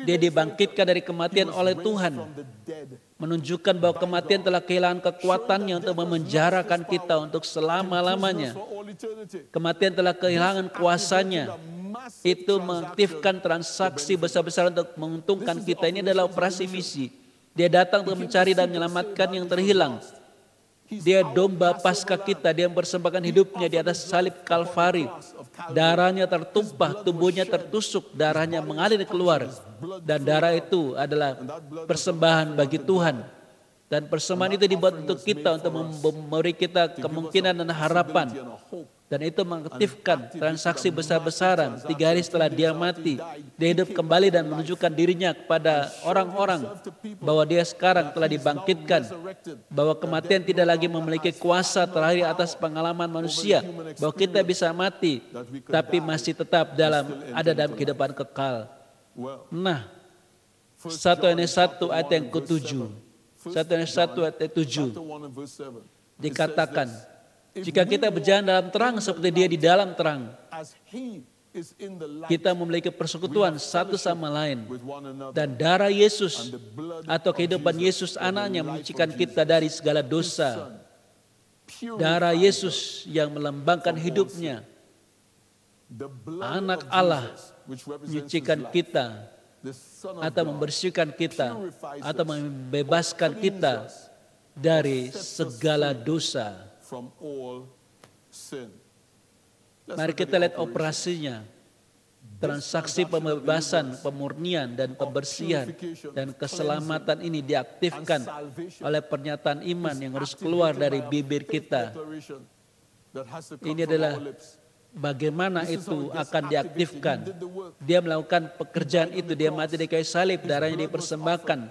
dia dibangkitkan dari kematian oleh Tuhan. Menunjukkan bahwa kematian telah kehilangan kekuatannya untuk memenjarakan kita untuk selama-lamanya. Kematian telah kehilangan kuasanya itu mengaktifkan transaksi besar-besaran untuk menguntungkan kita. Ini adalah operasi misi. Dia datang untuk mencari dan menyelamatkan yang terhilang. Dia domba pasca kita, dia mempersembahkan hidupnya di atas salib Kalvari. Darahnya tertumpah, tubuhnya tertusuk, darahnya mengalir keluar. Dan darah itu adalah persembahan bagi Tuhan. Dan persembahan itu dibuat untuk kita, untuk memberi kita kemungkinan dan harapan dan itu mengaktifkan transaksi besar-besaran tiga hari setelah dia mati. Dia hidup kembali dan menunjukkan dirinya kepada orang-orang bahwa dia sekarang telah dibangkitkan, bahwa kematian tidak lagi memiliki kuasa terakhir atas pengalaman manusia, bahwa kita bisa mati tapi masih tetap dalam ada dalam kehidupan kekal. Nah, satu ini satu ayat yang ketujuh. Satu ini satu ayat yang ketujuh. Dikatakan, jika kita berjalan dalam terang seperti dia di dalam terang, kita memiliki persekutuan satu sama lain. Dan darah Yesus atau kehidupan Yesus anaknya menyucikan kita dari segala dosa. Darah Yesus yang melambangkan hidupnya. Anak Allah menyucikan kita atau membersihkan kita atau membebaskan kita dari segala dosa. Mari kita lihat operasinya. Transaksi pembebasan, pemurnian, dan pembersihan dan keselamatan ini diaktifkan oleh pernyataan iman yang harus keluar dari bibir kita. Ini adalah bagaimana itu akan diaktifkan. Dia melakukan pekerjaan itu, dia mati di kayu salib, darahnya dipersembahkan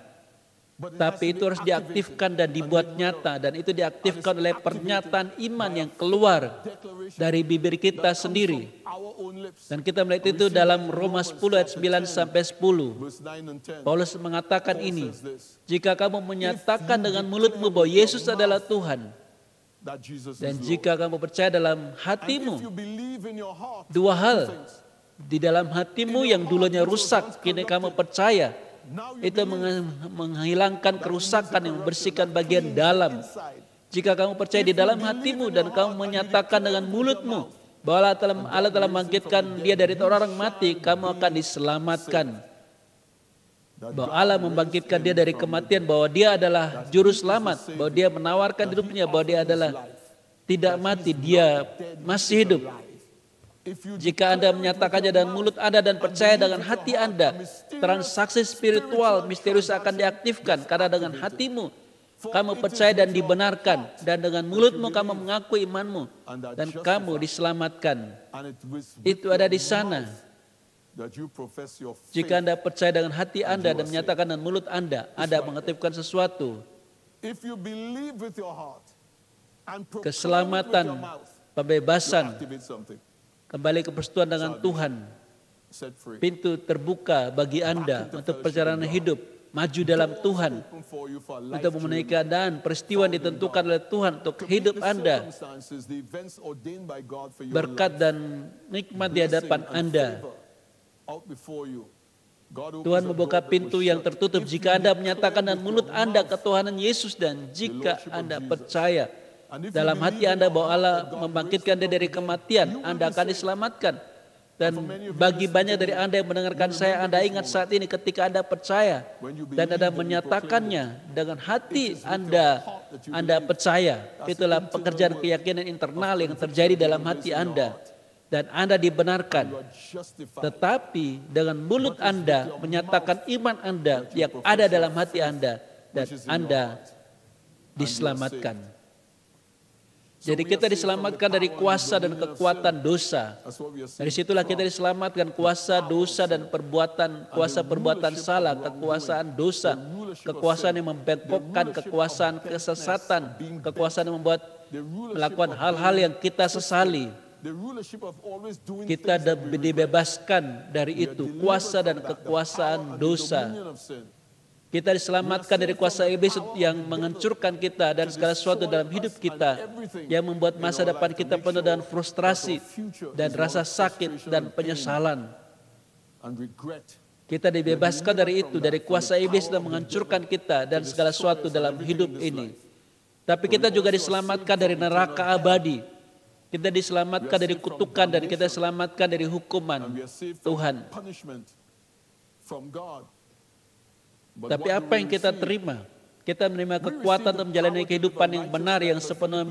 tapi itu harus diaktifkan dan dibuat nyata. Dan itu diaktifkan oleh pernyataan iman yang keluar dari bibir kita sendiri. Dan kita melihat itu dalam Roma 10 ayat 9 sampai 10. Paulus mengatakan ini, jika kamu menyatakan dengan mulutmu bahwa Yesus adalah Tuhan, dan jika kamu percaya dalam hatimu, dua hal di dalam hatimu yang dulunya rusak, kini kamu percaya, itu menghilangkan kerusakan yang membersihkan bagian dalam. Jika kamu percaya di dalam hatimu dan kamu menyatakan dengan mulutmu bahwa Allah telah, Allah telah membangkitkan dia dari orang-orang mati, kamu akan diselamatkan. Bahwa Allah membangkitkan dia dari kematian, bahwa dia adalah juru selamat, bahwa dia menawarkan hidupnya, bahwa dia adalah tidak mati, dia masih hidup. Jika Anda menyatakannya dengan mulut Anda dan percaya dengan hati Anda, transaksi spiritual misterius akan diaktifkan karena dengan hatimu kamu percaya dan dibenarkan dan dengan mulutmu kamu mengakui imanmu dan kamu diselamatkan. Itu ada di sana. Jika Anda percaya dengan hati Anda dan menyatakan dengan mulut Anda, Anda mengaktifkan sesuatu. Keselamatan, pembebasan kembali ke persetuan dengan Tuhan. Pintu terbuka bagi Anda untuk perjalanan hidup maju dalam Tuhan untuk memenuhi keadaan peristiwa yang ditentukan oleh Tuhan untuk hidup Anda berkat dan nikmat di hadapan Anda Tuhan membuka pintu yang tertutup jika Anda menyatakan dan mulut Anda ketuhanan Yesus dan jika Anda percaya dalam hati Anda bahwa Allah membangkitkan dia dari kematian, Anda akan diselamatkan. Dan bagi banyak dari Anda yang mendengarkan saya, Anda ingat saat ini ketika Anda percaya dan Anda menyatakannya dengan hati Anda, Anda percaya. Itulah pekerjaan keyakinan internal yang terjadi dalam hati Anda. Dan Anda dibenarkan. Tetapi dengan mulut Anda menyatakan iman Anda yang ada dalam hati Anda. Dan Anda diselamatkan. Jadi kita diselamatkan dari kuasa dan kekuatan dosa. Dari situlah kita diselamatkan kuasa dosa dan perbuatan kuasa perbuatan salah, kekuasaan dosa, kekuasaan yang membengkokkan, kekuasaan kesesatan, kekuasaan yang membuat melakukan hal-hal yang kita sesali. Kita dibebaskan dari itu, kuasa dan kekuasaan dosa kita diselamatkan dari kuasa iblis yang menghancurkan kita dan segala sesuatu dalam hidup kita yang membuat masa depan kita penuh dengan frustrasi dan rasa sakit dan penyesalan. Kita dibebaskan dari itu, dari kuasa iblis yang menghancurkan kita dan segala sesuatu dalam hidup ini. Tapi kita juga diselamatkan dari neraka abadi. Kita diselamatkan dari kutukan dan kita diselamatkan dari hukuman Tuhan. Tapi apa yang kita terima? Kita menerima kekuatan untuk menjalani kehidupan yang benar, yang sepenuhnya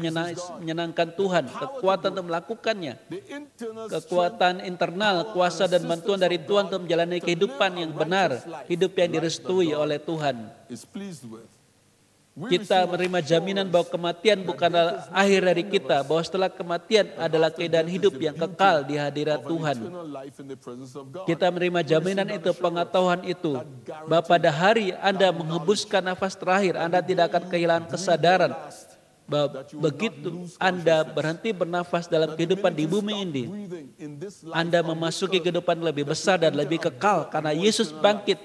menyenangkan Tuhan. Kekuatan untuk melakukannya. Kekuatan internal, kuasa dan bantuan dari Tuhan untuk menjalani kehidupan yang benar. Hidup yang direstui oleh Tuhan. Kita menerima jaminan bahwa kematian bukanlah akhir dari kita, bahwa setelah kematian adalah keadaan hidup yang kekal di hadirat Tuhan. Kita menerima jaminan itu, pengetahuan itu, bahwa pada hari Anda menghembuskan nafas terakhir, Anda tidak akan kehilangan kesadaran bahwa begitu Anda berhenti bernafas dalam kehidupan di bumi ini, Anda memasuki kehidupan lebih besar dan lebih kekal karena Yesus bangkit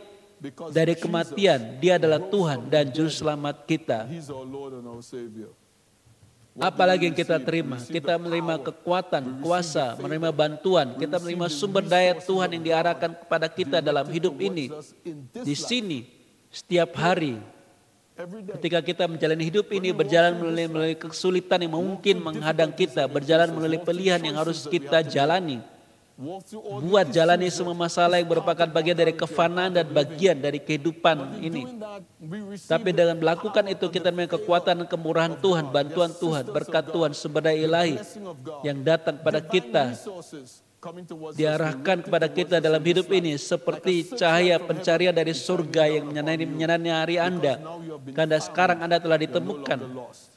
dari kematian. Dia adalah Tuhan dan Juru Selamat kita. Apalagi yang kita terima, kita menerima kekuatan, kuasa, menerima bantuan, kita menerima sumber daya Tuhan yang diarahkan kepada kita dalam hidup ini. Di sini, setiap hari, ketika kita menjalani hidup ini, berjalan melalui, melalui kesulitan yang mungkin menghadang kita, berjalan melalui pilihan yang harus kita jalani buat jalani semua masalah yang merupakan bagian dari kefanaan dan bagian dari kehidupan ini. Tapi dengan melakukan itu kita memang kekuatan dan kemurahan Tuhan, bantuan Tuhan, berkat Tuhan, sumber ilahi yang datang kepada kita diarahkan kepada kita dalam hidup ini seperti cahaya pencarian dari surga yang menyenangi hari Anda. Karena sekarang Anda telah ditemukan.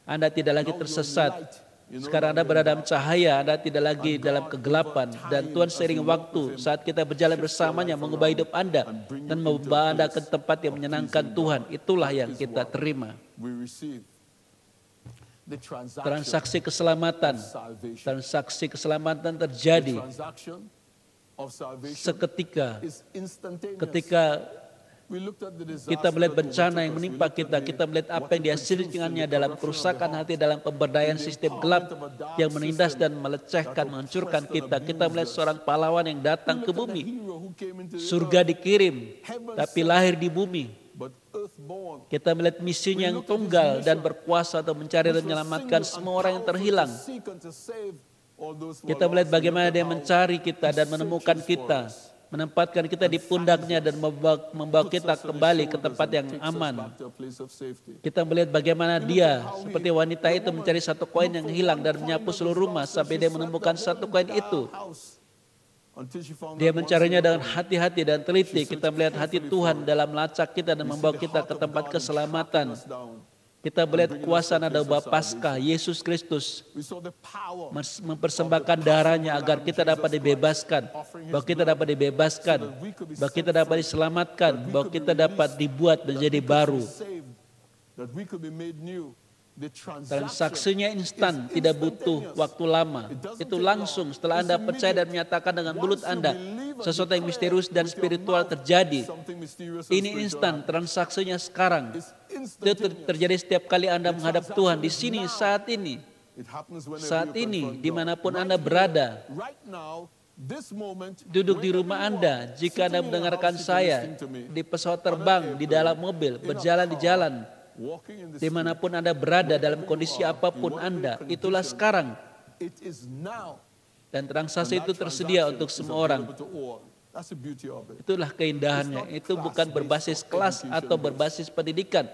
Anda tidak lagi tersesat. Sekarang Anda berada dalam cahaya, Anda tidak lagi dalam kegelapan. Dan Tuhan sering waktu saat kita berjalan bersamanya mengubah hidup Anda dan membawa Anda ke tempat yang menyenangkan Tuhan. Itulah yang kita terima. Transaksi keselamatan, transaksi keselamatan terjadi seketika ketika kita melihat bencana yang menimpa kita, kita melihat apa yang dihasilkan dalam kerusakan hati, dalam pemberdayaan sistem gelap yang menindas dan melecehkan, menghancurkan kita. Kita melihat seorang pahlawan yang datang ke bumi. Surga dikirim, tapi lahir di bumi. Kita melihat misinya yang tunggal dan berkuasa untuk mencari dan menyelamatkan semua orang yang terhilang. Kita melihat bagaimana dia mencari kita dan menemukan kita menempatkan kita di pundaknya dan membawa kita kembali ke tempat yang aman. Kita melihat bagaimana dia seperti wanita itu mencari satu koin yang hilang dan menyapu seluruh rumah sampai dia menemukan satu koin itu. Dia mencarinya dengan hati-hati dan teliti. Kita melihat hati Tuhan dalam lacak kita dan membawa kita ke tempat keselamatan. Kita melihat kuasa nada Pasca Yesus Kristus mempersembahkan darahnya agar kita dapat dibebaskan, bahwa kita dapat dibebaskan, bahwa kita dapat diselamatkan, bahwa kita dapat dibuat menjadi baru. Transaksinya instan, tidak butuh waktu lama. Itu langsung setelah Anda percaya dan menyatakan dengan mulut Anda, sesuatu yang misterius dan spiritual terjadi. Ini instan, transaksinya sekarang. Itu terjadi setiap kali Anda menghadap Tuhan, di sini, saat ini. Saat ini, dimanapun Anda berada, duduk di rumah Anda, jika Anda mendengarkan saya, di pesawat terbang, di dalam mobil, berjalan di jalan, dimanapun Anda berada, dalam kondisi apapun Anda, itulah sekarang. Dan transaksi itu tersedia untuk semua orang. Itulah keindahannya. Itu bukan berbasis kelas atau berbasis pendidikan.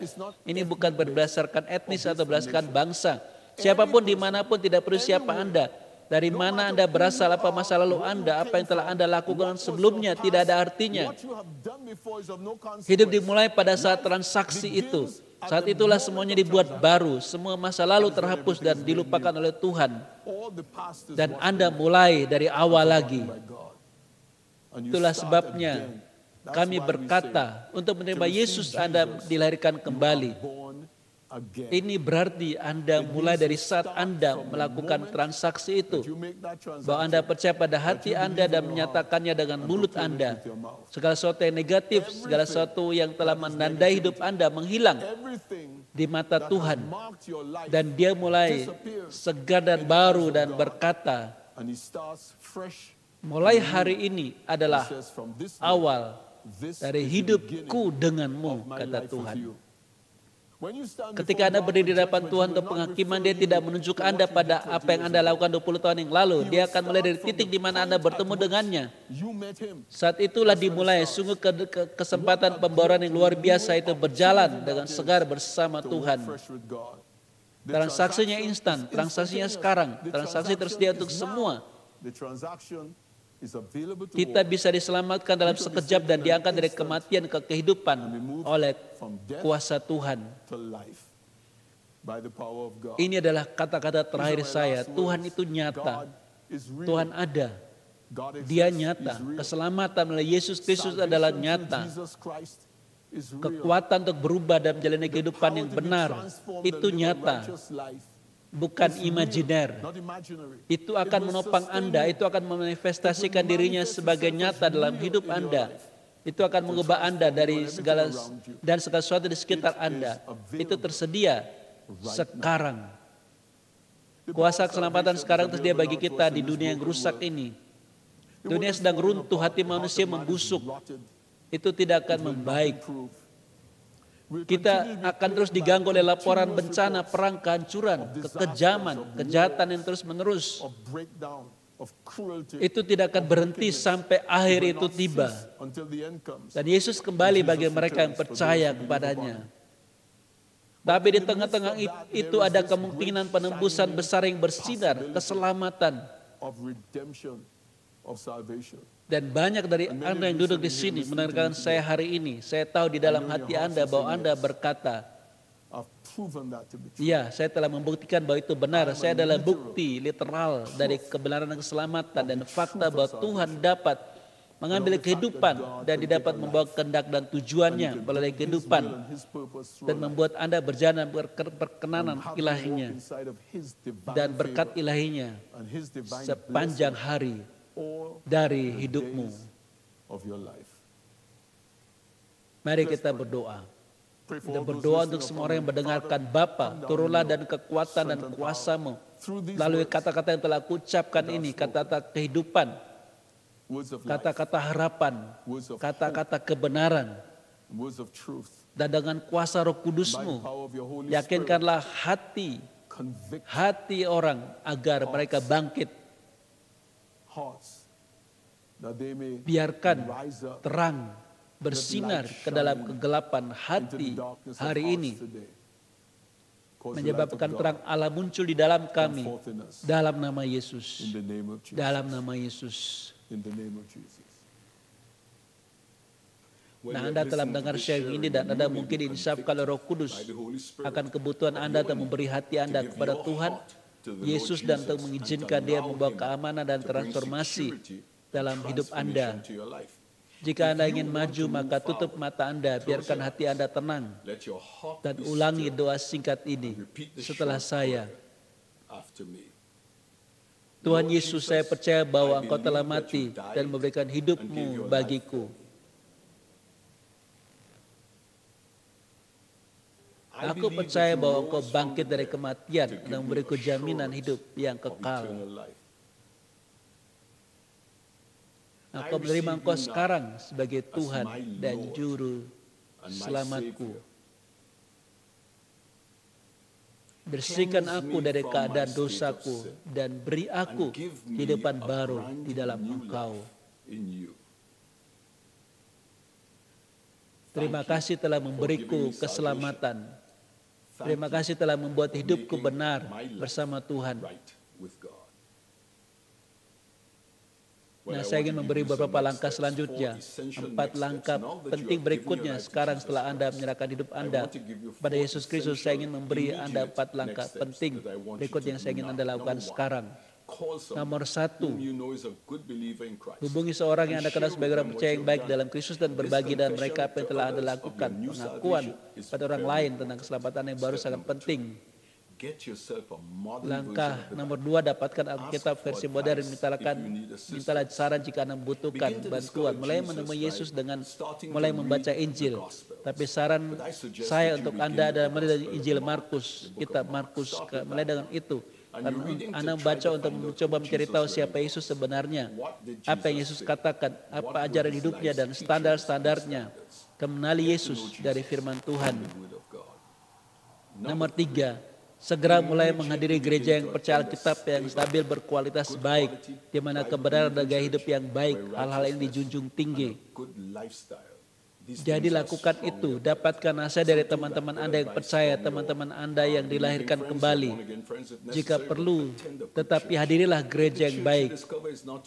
Ini bukan berdasarkan etnis atau berdasarkan bangsa. Siapapun dimanapun tidak perlu siapa Anda. Dari mana Anda berasal, apa masa lalu Anda, apa yang telah Anda lakukan sebelumnya, tidak ada artinya. Hidup dimulai pada saat transaksi itu. Saat itulah semuanya dibuat baru, semua masa lalu terhapus dan dilupakan oleh Tuhan. Dan Anda mulai dari awal lagi. Itulah sebabnya kami berkata untuk menerima Yesus Anda dilahirkan kembali ini berarti Anda mulai dari saat Anda melakukan transaksi itu. Bahwa Anda percaya pada hati Anda dan menyatakannya dengan mulut Anda. Segala sesuatu yang negatif, segala sesuatu yang telah menandai hidup Anda menghilang di mata Tuhan. Dan dia mulai segar dan baru dan berkata, mulai hari ini adalah awal dari hidupku denganmu, kata Tuhan. Ketika Anda berdiri di hadapan Tuhan untuk penghakiman, dia tidak menunjuk Anda pada apa yang Anda lakukan 20 tahun yang lalu. Dia akan mulai dari titik di mana Anda bertemu dengannya. Saat itulah dimulai sungguh kesempatan pembaruan yang luar biasa itu berjalan dengan segar bersama Tuhan. Transaksinya instan, transaksinya sekarang, transaksi tersedia untuk semua. Kita bisa diselamatkan dalam sekejap dan diangkat dari kematian ke kehidupan oleh kuasa Tuhan. Ini adalah kata-kata terakhir saya. Tuhan itu nyata. Tuhan ada. Dia nyata. Keselamatan melalui Yesus Kristus adalah nyata. Kekuatan untuk berubah dan menjalani kehidupan yang benar itu nyata bukan imajiner. Itu akan menopang Anda, itu akan memanifestasikan dirinya sebagai nyata dalam hidup Anda. Itu akan mengubah Anda dari segala dan segala sesuatu di sekitar Anda. Itu tersedia sekarang. Kuasa keselamatan sekarang tersedia bagi kita di dunia yang rusak ini. Dunia sedang runtuh, hati manusia membusuk. Itu tidak akan membaik kita akan terus diganggu oleh laporan bencana, perang, kehancuran, kekejaman, kejahatan yang terus menerus. Itu tidak akan berhenti sampai akhir itu tiba. Dan Yesus kembali bagi mereka yang percaya kepadanya. Tapi di tengah-tengah itu ada kemungkinan penembusan besar yang bersinar, keselamatan, dan banyak dari Anda yang duduk di sini mendengarkan saya hari ini. Saya tahu di dalam hati Anda bahwa Anda berkata, Ya, saya telah membuktikan bahwa itu benar. Saya adalah bukti literal dari kebenaran dan keselamatan dan fakta bahwa Tuhan dapat mengambil kehidupan dan didapat membawa kehendak dan tujuannya melalui kehidupan dan membuat Anda berjalan berkenanan ilahinya dan berkat ilahinya sepanjang hari dari hidupmu. Mari kita berdoa. Kita berdoa untuk semua orang yang mendengarkan Bapa, turunlah dan kekuatan dan kuasamu. Melalui kata-kata yang telah kucapkan ini, kata-kata kehidupan, kata-kata harapan, kata-kata kebenaran, dan dengan kuasa roh kudusmu, yakinkanlah hati, hati orang agar mereka bangkit Biarkan terang bersinar ke dalam kegelapan hati hari ini. Menyebabkan terang Allah muncul di dalam kami. Dalam nama Yesus. Dalam nama Yesus. Nah Anda telah mendengar sharing ini dan Anda mungkin insaf kalau roh kudus akan kebutuhan Anda dan memberi hati Anda kepada Tuhan Yesus datang mengizinkan dia membawa keamanan dan transformasi dalam hidup Anda. Jika Anda ingin maju, maka tutup mata Anda, biarkan hati Anda tenang. Dan ulangi doa singkat ini setelah saya. Tuhan Yesus, saya percaya bahwa Engkau telah mati dan memberikan hidupmu bagiku. Aku percaya bahwa engkau bangkit dari kematian dan memberiku jaminan hidup yang kekal. Aku menerima engkau sekarang sebagai Tuhan dan Juru Selamatku. Bersihkan aku dari keadaan dosaku dan beri aku kehidupan baru di dalam engkau. Terima kasih telah memberiku keselamatan Terima kasih telah membuat hidupku benar bersama Tuhan. Nah, saya ingin memberi beberapa langkah selanjutnya. Empat langkah penting berikutnya sekarang setelah Anda menyerahkan hidup Anda pada Yesus Kristus, saya ingin memberi Anda empat langkah penting berikut yang saya ingin Anda lakukan sekarang. Nomor satu, hubungi seorang yang Anda kenal sebagai orang percaya yang baik dalam Kristus dan berbagi dan mereka apa yang telah Anda lakukan. Pengakuan pada orang lain tentang keselamatan yang baru sangat penting. Langkah nomor dua, dapatkan Alkitab versi modern, mintakan mintalah saran jika Anda membutuhkan bantuan. Mulai menemui Yesus dengan mulai membaca Injil. Tapi saran saya untuk Anda adalah mulai Injil Markus, kitab Markus, mulai dengan itu. Anak baca untuk mencoba mencari tahu siapa Yesus sebenarnya, apa yang Yesus katakan, apa ajaran hidupnya dan standar-standarnya. Kemenali Yesus dari firman Tuhan. Nomor tiga, segera mulai menghadiri gereja yang percaya Alkitab yang stabil berkualitas baik, di mana kebenaran dan gaya hidup yang baik, hal-hal ini dijunjung tinggi jadi lakukan itu, dapatkan nasihat dari teman-teman Anda yang percaya, teman-teman Anda yang dilahirkan kembali. Jika perlu, tetapi hadirilah gereja yang baik.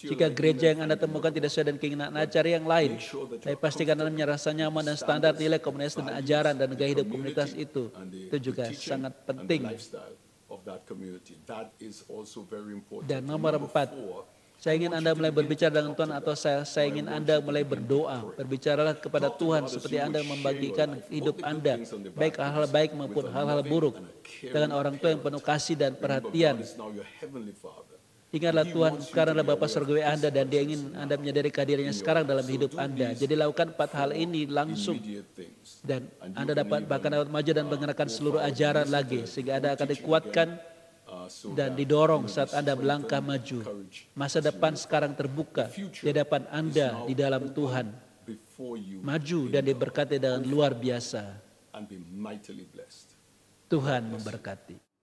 Jika gereja yang Anda temukan tidak sesuai dengan keinginan ajar yang lain, tapi pastikan Anda merasa nyaman dan standar nilai komunitas dan ajaran dan gaya hidup komunitas itu. Itu juga sangat penting. Dan nomor empat, saya ingin Anda mulai berbicara dengan Tuhan atau saya, saya ingin Anda mulai berdoa. Berbicaralah kepada Tuhan seperti Anda membagikan hidup Anda. Baik hal-hal baik maupun hal-hal buruk. Dengan orang tua yang penuh kasih dan perhatian. Ingatlah Tuhan karena Bapak Surgawi Anda dan dia ingin Anda menyadari kehadirannya sekarang dalam hidup Anda. Jadi lakukan empat hal ini langsung dan Anda dapat bahkan dapat maju dan mengenakan seluruh ajaran lagi sehingga Anda akan dikuatkan dan didorong saat Anda melangkah maju. Masa depan sekarang terbuka di hadapan Anda di dalam Tuhan. Maju dan diberkati dengan luar biasa. Tuhan memberkati.